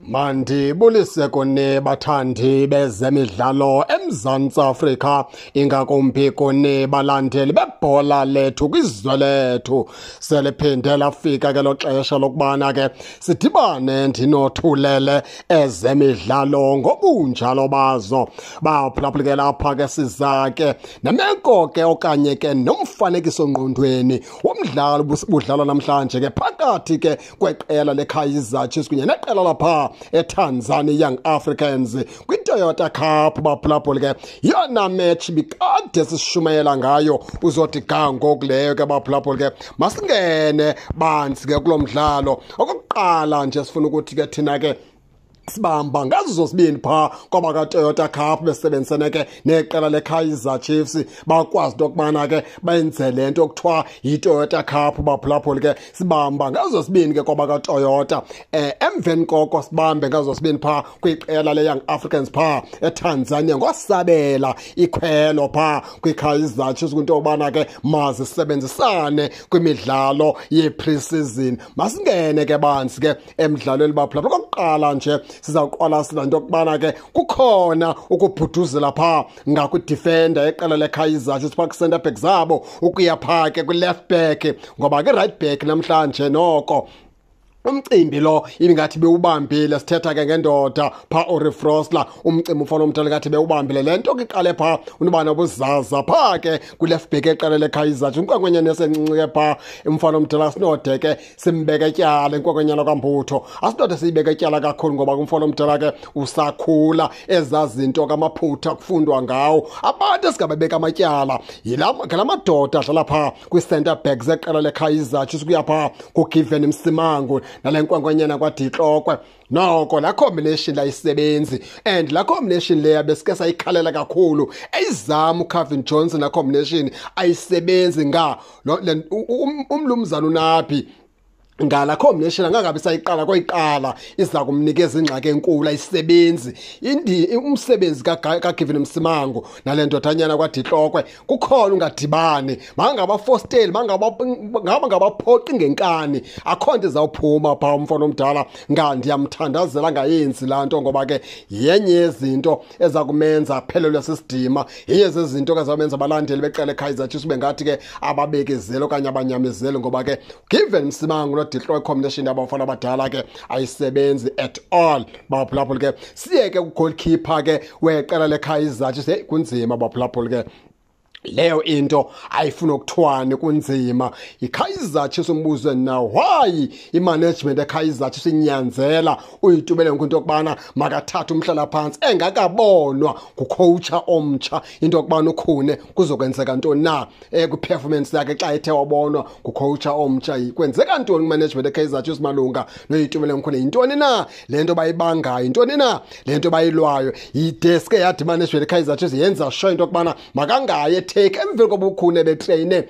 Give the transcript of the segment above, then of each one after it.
mandibulise kuni bathandi bezemidlalo emzantsi afrika ingakumbi kuni balandeli bebhola lethu kwizwe lethu seliphinde lafika ke lo xesha lokubana ke sidibane ndinothulele ezemidlalo ngobunjalo bazo baphulaphuleke lapha ke siza ke nemeko ke okanye ke nomfanekisongqondweni womdlalo budlalwa namhlanje ke phakathi ke kweqela lekhaya izatshis kunye neqela lapha yokuba eTanzania Young Africans kwiToyota Cup baphulaphuli ke yona match bikade sishumayela ngayo uzothi ga ngokuleyo ke baphulaphuli ke masingene banzi ke kulo mdlalo okokuqala nje sifuna ukuthi ke thina ke sibamba ngazo zosibini phaa kwabakatoyota cup besebenzisene ke neqela lekaizer chiefs bakwazi into yokubana ke benze le nto kuthiwa yitoyota cup baphulaphuli ke sibamba ngazo zosibini ke kwabakatoyota um emveni koko sibambe ngazo zosibini phaa kwiqela le-young africans phaa etanzania ngosabela ikhwelo phaa kwikaizer chiefs kwinto yokubana ke mazisebenzisane kwimidlalo ye-preseason masingene ke banzi ke emdlalweni baphulaphula kokuqala nje sizawuqwalasela into yokubana ke kukhona ukubhuduzela phaa ngakwidifenda eqela lekhayizash usipakicenter back zabo ukuya phaa ke kwi-left back ngoba ke-right back namhlanje noko umcimbi lo ibingathi bewubambile sithetha ke ngendoda pha orifrosla umcimbi ufana omdala ngathi bewubambile le nto ke iqale phaa unobana obuzaza phaa ke kulefbek eqelele khayizathi unkwenkwenyana esencinci ke phaa umfana omdala sinode ke simbeke tyala inkwenkwenyana kambutho asinode siyibeke tyala kakhulu ngoba kumfana omdala ke usakhula ezazinto kamaphutha kufundwa ngawo abantu esingababeka amatyala ngala madoda adlala phaa kwii-center bag zeqela lekhayizathi sukuya phaa kugiven msimango nale nkwankwenyana kwathi ihlokwe noko la combination la isebenzi and la combination leya besike sayikhalela kakhulu eyizama uCarvin Johnson la combination ayisebenzi nga umlumzana unaphi ngala combination angakabe sayiqala kwayiqala iza kumnikeza ingxaki enkulu ayisebenzi umsebenzi kagivini msimango nale ndodanyana kwaditlokwe kukhona ungadibani mangabafosteli ngaba ngabaphoqi ngenkani akho nto izawuphuma phaa umfana omdala ngandiyamthandazela ngayenzi laa nto ngoba ke yenye yezinto eza kumenza aphelelwe sisidima yeyezi zinto ke zawumenza abalandeli beqele kaizer chiefs bengathi ke ababekezeli okanye abanyamezeli ngoba ke given msimango deploy combination yabafana abadala ke ayisebenzi at all baphulaphula ke siye ke goalkeeper ke weqela lekhaya izathu kunzima baphulaphula ke leyo into ayifuna ukuthwani kunzima ikaizer chiefs umbuzwe nawhy imanagement ekaizer chiefs inyanzela uyitubele ngokwinto yokubana makathathe umhlalaphantsi engakabonwa ngukhowutsha omtsha into yokubana ukhune kuzokwenzeka ntoni na ekwiperformance eh, yakhe xa ethe wabonwa ngukhowutsha omtsha kwenzeka ntoni kwimanagement ekaizer chiefs malunga noyitubele ngokhune yintoni na le nto bayibangayo yintoni na le nto bayilwayo yideske yadi imanagement ekaizer chiefs yenza sure into yokubana makangaye ebetheka emveni kwabokhuni ebetreyine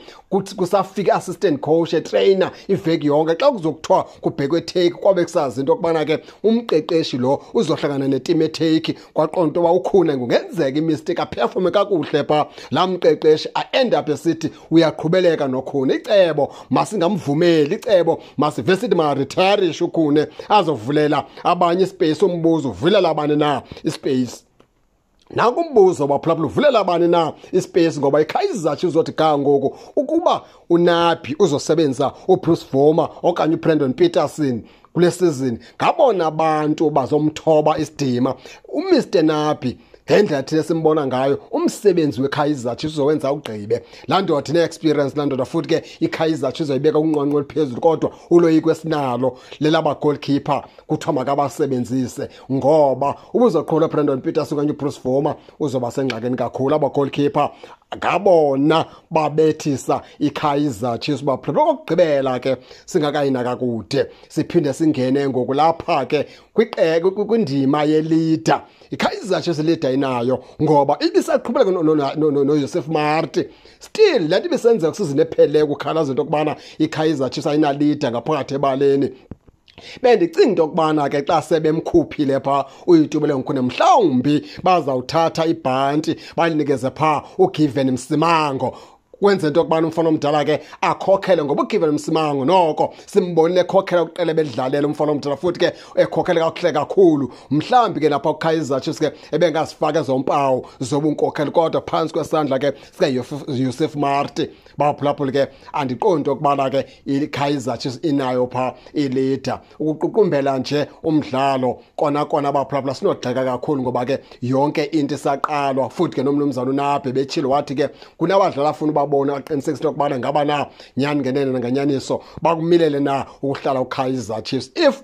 kusafika assistant coach etrayina iveki yonke xa kuzokuthiwa kubhekwe etheki kwabe kusazi into yokubana ke umqeqeshi lo uzohlangana netim etheki kwaqonda into yoba ukhune ngungenzeka imistik aphefome kakuhle pha laa mqeqeshi aend up esithi uyaqhubeleka nokhune icebo masingamvumeli icebo masivesithi maritarish ukhune azovulela abanye ispace umbuzo uvulela abani na ispace nanku umbuzo baphulaphula uvulela bani na ispace ngoba ikhaya izizathu uzothi ga ngoku ukuba unaphi uzosebenza ubruce vomer okanye ubrandon peterson kule sizini ngabona abantu bazomthoba isidima umr naphi ngendlela thina simbona ngayo umsebenzi weKaizer Chiefs uzowenza ugqibe laa ndoda ine-experience laa ndoda futhi ke iKaizer Chiefs uzoyibeka kunqwanqwa oluphezulu kodwa uloyiko esinalo lelaba goalkeeper kuthiwa makabasebenzise ngoba ubuzoqhula ubrandon peters okanye ubruce vomer uzoba sengxakini kakhulu aba goalkeeper ngabona babethisa iKaizer Chiefs baphela okugqibela ke singakayina kakude siphinde singene ngokulapha ke kwiqeke eh, kwindima yeleader iKaizer Chiefs leader inayo ngoba ibisaqhubeleka noJoseph Marti still lati bisenzeka kusizini ephele ukukhala izinto kubana iKaizer Chiefs ayina leader ngaphakathi ebaleni bendicinga into yokubana ke xa sebemkhuphile phaa uyitubele ngkhune mhlawumbi bazawuthatha ibhanti balinikeze phaa ugiven msimango kwenze into yokubana umfana omdala ke akhokhele ngoba ugivele umsimango noko simbonile ekhokhela uqele bedlalela umfana omdala futhi ke ekhokhele kakuhle kakhulu mhlawumbi ke lapha kukhaizer chiefs ke ebengazifaka ezompawu zobunkokheli kodwa phantsi kwesandla ke sikayusuf marti baphulaphuli ke andiqondi okubana ke ikaizer chiefs inayo phaa ilida ukuququmbela nje umdlalo kona kona abaphulaphula sinogxeka kakhulu ngoba ke yonke into isaqalwa futhi ke nomnumzana unabhe betshilo wathi ke kunabadlali afuna uba babone aqinisekisa into yokubana ngaba na nyani ngenene nanganyaniso bakumilele na ukuhlala uKaizer Chiefs if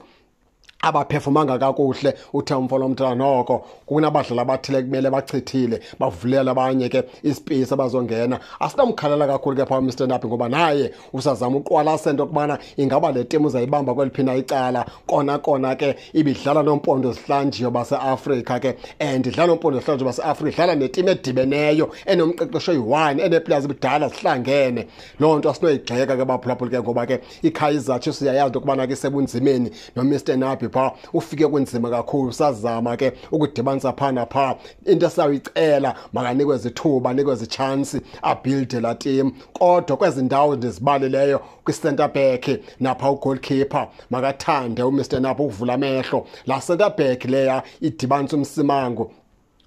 abaphefumanga kakuhle uthe umfolo mntana noko kunabadlali abathile kumele bachithile bavulele abanye ke ispace abazongena asinamkhalela kakhulu ke phaam stand up ngoba naye usazama uqwalasento yokubana ingaba le tim uzayibamba kweliphi na icala kona kona ke ibidlala nompondo zihlanjiyo baseafrika ke and idlala nompondo zihlanjiyo baseafrika idlala netim edibeneyo enomqeqesho eyi-one eneeplayers ebidala zihlangene loo nto asinoyigxeka ke baphulaphula ke ngoba ke ikhaya izathu siyayazi into yokubana ke isebunzimeni nomr nabi mhlawumbi phaa ufike kunzima kakhulu usazama ke ukudibanisa phana phaa into esawuyicela makanikweza ithuba anikweza itshansi abhilde laa tim kodwa kwezi ndawo ndizibalileyo kwicenter back napha ugoldkeeper makathande umr napha ukuvula amehlo laa center back leya idibanisa umsimango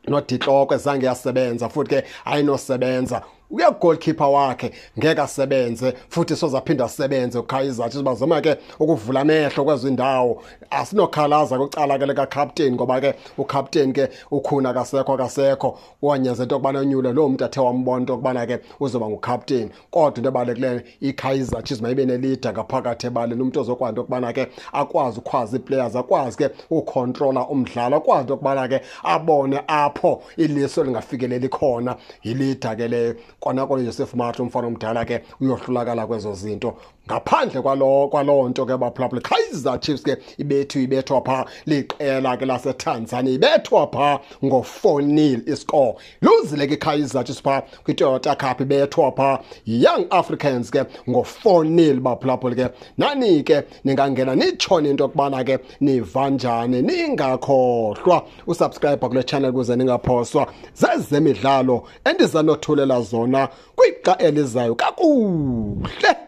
nodikloko zange yasebenza futhi ke ayinosebenza uyagoldkeeper wakhe ngeke asebenze futhi sozaphinde asebenze ukhayizathi sibazama ke ukuvula amehlo kwezindawo asinokhalaza kwicala ke likakapteni ngoba ke ukapteni ke ukhuna kasekho kasekho wanyeza into yokubana onyule loo mntu athe wambona into yokubana ke uzoba ngukapteni kodwa into ebalulekileyo ikhayizer chiez mayibe nelida ngaphakathi ebaleni umntu ozokwazi into yokubana ke akwazi ukhwazi iiplayers akwazi ke ukukhontrola umdlalo akwazi into yokubana ke abone apho iliso lingafikeleli khona yilida ke leyo kwanakona joseph martin umfana omdala ke uyohlulakala kwezo zinto ngaphandle kwalo kwaloo nto ke baphulaphula kaizer chiefs ke ibethu ibethwa phaa liqela ke lasetanzania ibethwa phaa ngo-four nil iscore luzile ke kaizer chiefs phaa kwitoyota cup ibethwa phaa yi-young africans ke ngo-four nil baphulaphula ke nani ke ningangena nitshone into yokubana ke niva njani ningakhohlwa usubscribe kule channel ukuze ningaphoswa zezemidlalo endizanothulela zona kwixa elizayo kakuhle